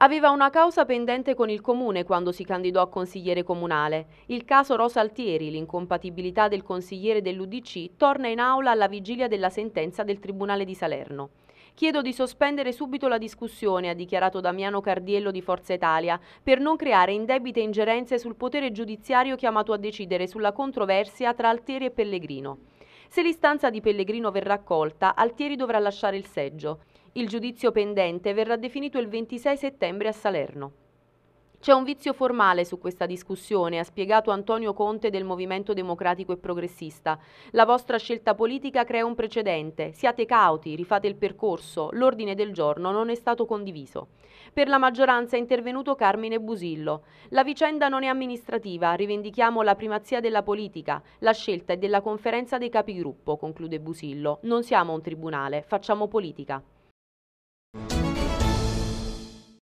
Aveva una causa pendente con il comune quando si candidò a consigliere comunale. Il caso Rosa Altieri, l'incompatibilità del consigliere dell'Udc, torna in aula alla vigilia della sentenza del Tribunale di Salerno. Chiedo di sospendere subito la discussione, ha dichiarato Damiano Cardiello di Forza Italia, per non creare indebite ingerenze sul potere giudiziario chiamato a decidere sulla controversia tra Altieri e Pellegrino. Se l'istanza di Pellegrino verrà accolta, Altieri dovrà lasciare il seggio. Il giudizio pendente verrà definito il 26 settembre a Salerno. C'è un vizio formale su questa discussione, ha spiegato Antonio Conte del Movimento Democratico e Progressista. La vostra scelta politica crea un precedente. Siate cauti, rifate il percorso. L'ordine del giorno non è stato condiviso. Per la maggioranza è intervenuto Carmine Busillo. La vicenda non è amministrativa, rivendichiamo la primazia della politica. La scelta è della conferenza dei capigruppo, conclude Busillo. Non siamo un tribunale, facciamo politica.